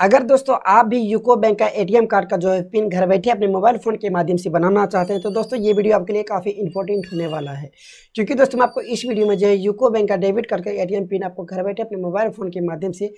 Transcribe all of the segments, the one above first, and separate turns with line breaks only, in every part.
अगर दोस्तों आप भी यूको बैंक का एटीएम कार्ड का जो है पिन घर बैठे अपने मोबाइल फ़ोन के माध्यम से बनाना चाहते हैं तो दोस्तों ये वीडियो आपके लिए काफ़ी इंपॉर्टेंट होने वाला है क्योंकि दोस्तों मैं आपको इस वीडियो में जो है यूको बैंक का डेबिट कार्ड का एटीएम पिन आपको घर बैठे अपने मोबाइल फ़ोन के माध्यम से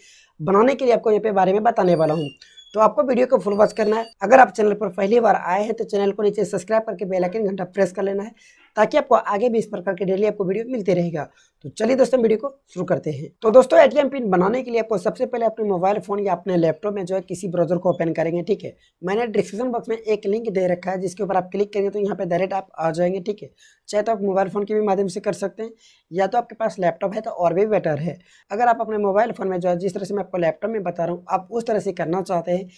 बनाने के लिए आपको यहाँ पे बारे में बताने वाला हूँ तो आपको वीडियो को फुल वॉच करना है अगर आप चैनल पर पहली बार आए हैं तो चैनल को नीचे सब्सक्राइब करके बेलाइकन घंटा प्रेस कर लेना है ताकि आपको आगे भी इस प्रकार के डेली आपको वीडियो मिलते रहेगा तो चलिए दोस्तों वीडियो को शुरू करते हैं तो दोस्तों एटीएम पिन बनाने के लिए आपको सबसे पहले अपने मोबाइल फोन या अपने लैपटॉप में जो है किसी ब्राउजर को ओपन करेंगे ठीक है मैंने डिस्क्रिप्शन बॉक्स में एक लिंक दे रखा है जिसके ऊपर आप क्लिक करेंगे तो यहाँ पे डायरेक्ट आप आ जाएंगे ठीक है चाहे तो आप मोबाइल फोन के भी माध्यम से कर सकते हैं या तो आपके पास लैपटॉप है तो और भी बेटर है अगर आप अपने मोबाइल फोन में जो है जिस तरह से मैं आपको लैपटॉप में बता रहा हूँ आप उस तरह से करना चाहते हैं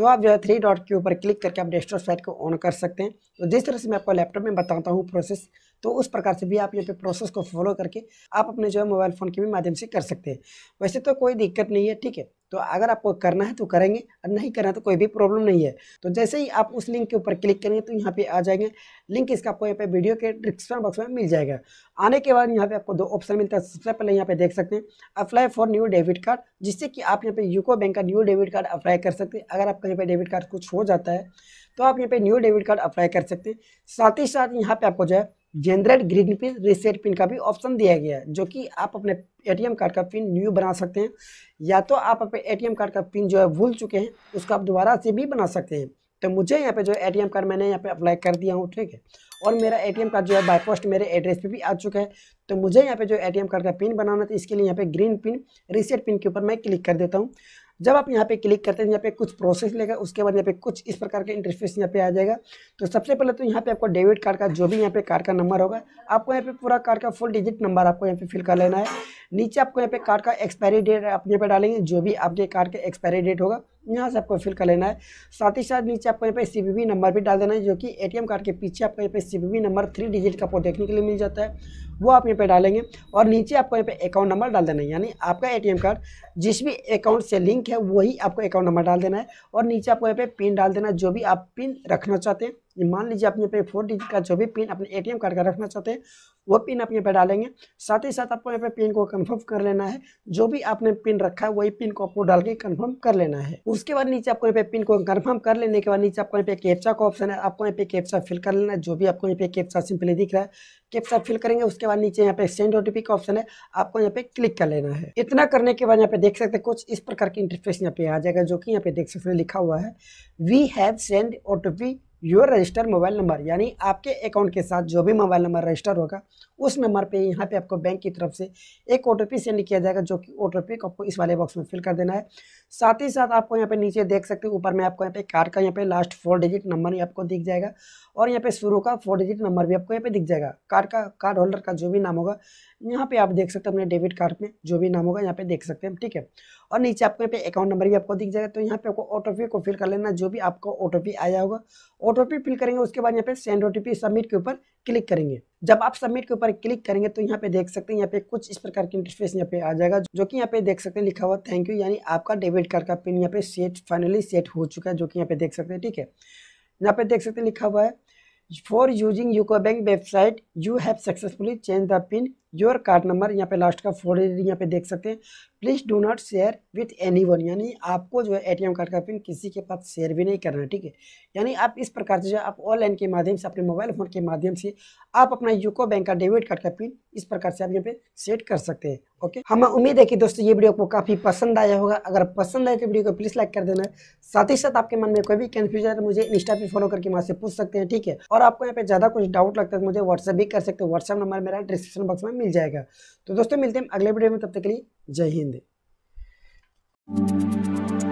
तो आप जो है थ्री डॉट के ऊपर क्लिक करके आप डेस्कटॉप साइट को ऑन कर सकते हैं तो जिस तरह से मैं आपको लैपटॉप में बताता हूँ प्रोसेस तो उस प्रकार से भी आप यहाँ पे प्रोसेस को फॉलो करके आप अपने जो है मोबाइल फ़ोन के भी माध्यम से कर सकते हैं वैसे तो कोई दिक्कत नहीं है ठीक है तो अगर आपको करना है तो करेंगे और नहीं करना तो कोई भी प्रॉब्लम नहीं है तो जैसे ही आप उस लिंक के ऊपर क्लिक करेंगे तो यहाँ पे आ जाएंगे लिंक इसका आपको यहाँ पे वीडियो के डिस्क्रिप्शन बॉक्स में मिल जाएगा आने के बाद यहाँ पे आपको दो ऑप्शन मिलता है सबसे पहले यहाँ पे देख सकते हैं apply for new debit card जिससे कि आप यहाँ पे यूको बैंक का न्यू डेबिट कार्ड अप्लाई कर सकते हैं अगर आपका यहाँ पे डेबिट कार्ड कुछ हो जाता है तो आप यहाँ पे न्यू डेबिट कार्ड अप्लाई कर सकते हैं साथ ही साथ यहाँ पे आपको जो है generate green pin reset pin का भी ऑप्शन दिया गया है जो कि आप अपने एटीएम कार्ड का पिन न्यू बना सकते हैं या तो आप अपने एटीएम कार्ड का पिन जो है भूल चुके हैं उसको आप दोबारा से भी बना सकते हैं तो मुझे यहाँ पे जो ए कार्ड मैंने यहाँ पे अप्लाई कर दिया हूँ ठीक है और मेरा ए कार्ड जो है बाई पोस्ट मेरे एड्रेस पे भी आ चुका है तो मुझे यहाँ पे जो ए कार्ड का पिन बनाना था इसके लिए यहाँ पे ग्रीन पिन रिसेट पिन के ऊपर मैं क्लिक कर देता हूँ जब आप यहाँ पे क्लिक करते हैं यहाँ पे कुछ प्रोसेस लेगा उसके बाद यहाँ पे कुछ इस प्रकार का इंटरफेस यहाँ पे आ जाएगा तो सबसे पहले तो यहाँ पे आपको डेबिट कार्ड का जो भी यहाँ पे कार्ड का नंबर होगा आपको यहाँ पे पूरा कार्ड का फुल डिजिट नंबर आपको यहाँ पे फिल कर लेना है नीचे आपको यहाँ पे कार्ड का एक्सपायरी डेट आप यहाँ पे डालेंगे जो भी आपके कार्ड का एक्सपायरी डेट होगा यहाँ से आपको फिल कर लेना है साथ ही साथ नीचे आपको यहाँ पे सीबीबी नंबर भी डाल देना है जो कि ए कार्ड के पीछे आपको यहाँ पे सीबीबी नंबर थ्री डिजिट का आपको देखने के लिए मिल जाता है वो आप यहाँ पे डालेंगे और नीचे आपको यहाँ पे अकाउंट नंबर डाल देना है यानी आपका एटीएम कार्ड जिस भी अकाउंट से लिंक है वही आपको अकाउंट नंबर डाल देना है और नीचे आपको यहाँ पे पिन डाल देना है जो भी आप पिन रखना चाहते हैं मान लीजिए अपने पे फोर डिजिट का जो भी पिन अपने एटीएम कार्ड का रखना चाहते हैं वो पिन आप यहाँ पे डालेंगे साथ ही साथ आपको यहाँ पे पिन को कंफर्म कर लेना है जो भी आपने पिन रखा है वही पिन को आपको डाल के कंफर्म कर लेना है उसके बाद नीचे आपको यहाँ पे पिन को कंफर्म कर लेने के बाद नीचे आपको यहाँ पे कैप्चा का ऑप्शन है आपको यहाँ पे कैप्चा फिल कर लेना है जो भी आपको यहाँ पे कैप्चा सिंपली दिख रहा है कैप्चा फिल करेंगे उसके बाद नीचे यहाँ पे सेंड ओटीपी का ऑप्शन है आपको यहाँ पे क्लिक कर लेना है इतना करने के बाद यहाँ पे देख सकते हैं कुछ इस प्रकार की इंटरफेस यहाँ पे आ जाएगा जो कि यहाँ पे देख सकते हैं लिखा हुआ है we have send OTP your register mobile number यानी आपके अकाउंट के साथ जो भी मोबाइल नंबर रजिस्टर होगा उस नंबर पे यहाँ पे आपको बैंक की तरफ से एक ओ सेंड किया जाएगा जो कि ओ को आपको इस वाले बॉक्स में फिल कर देना है साथ ही साथ आपको यहाँ पे नीचे देख सकते हो ऊपर में आपको यहाँ पे कार्ड का यहाँ पे लास्ट फोर डिजिट नंबर आपको दिख जाएगा और यहाँ पे शुरू का फोर डिजिट नंबर भी आपको यहाँ पे दिख जाएगा कार्ड का कार्ड होल्डर का जो भी नाम होगा यहाँ पे आप देख सकते हैं अपने डेबिट कार्ड में जो भी नाम होगा यहाँ पे देख सकते हैं ठीक है और नीचे आपको यहाँ पे अकाउंट नंबर भी आपको दिख जाएगा तो यहाँ पे आपको ओटोपी को फिल कर लेना जो भी आपको ओटोपी आया होगा ओटोपी फिल करेंगे उसके बाद यहाँ पे सेंड ओटीपी सबमिट के ऊपर क्लिक करेंगे जब आप सबमिट के ऊपर क्लिक करेंगे तो यहाँ पे देख सकते हैं यहाँ पे कुछ इस प्रकार की इंटरफेस यहाँ पे आ जाएगा जो कि यहाँ पे देख सकते हैं लिखा हुआ थैंक यू यानी आपका डेबिट कार्ड का पिन यहाँ पे सेट फाइनली सेट हो चुका है जो कि यहाँ पे देख सकते हैं ठीक है यहाँ पे देख सकते हैं लिखा हुआ है for using UCO bank website you have successfully change the pin your card number यहाँ पे लास्ट का फोर डिजिट यहाँ पे देख सकते हैं please do not share with anyone यानी आपको जो है एटीएम कार्ड का पिन किसी के पास शेयर भी नहीं करना है ठीक है यानी आप इस प्रकार से जो आप ऑनलाइन के माध्यम से अपने मोबाइल फ़ोन के माध्यम से आप अपना यूको बैंक का डेबिट कार्ड का पिन इस प्रकार से आप यहाँ पे सेट कर सकते हैं ओके हमें उम्मीद है कि दोस्तों ये वीडियो आपको काफ़ी पसंद आया होगा अगर पसंद आए तो वीडियो को प्लीज़ लाइक कर देना साथ ही साथ आपके मन में कोई भी कन्फ्यूजन है तो मुझे इंस्टा पर फॉलो करके वहाँ से पूछ सकते हैं ठीक है और आपको यहाँ पे ज़्यादा कुछ डाउट लगता है तो मुझे व्हाट्सअप भी कर सकते हैं व्हाट्सअप नंबर मेरा डिस्क्रिप्शन बॉक्स में मिल जाएगा तो दोस्तों मिलते हैं अगले वीडियो में तब तक के लिए जय हिंद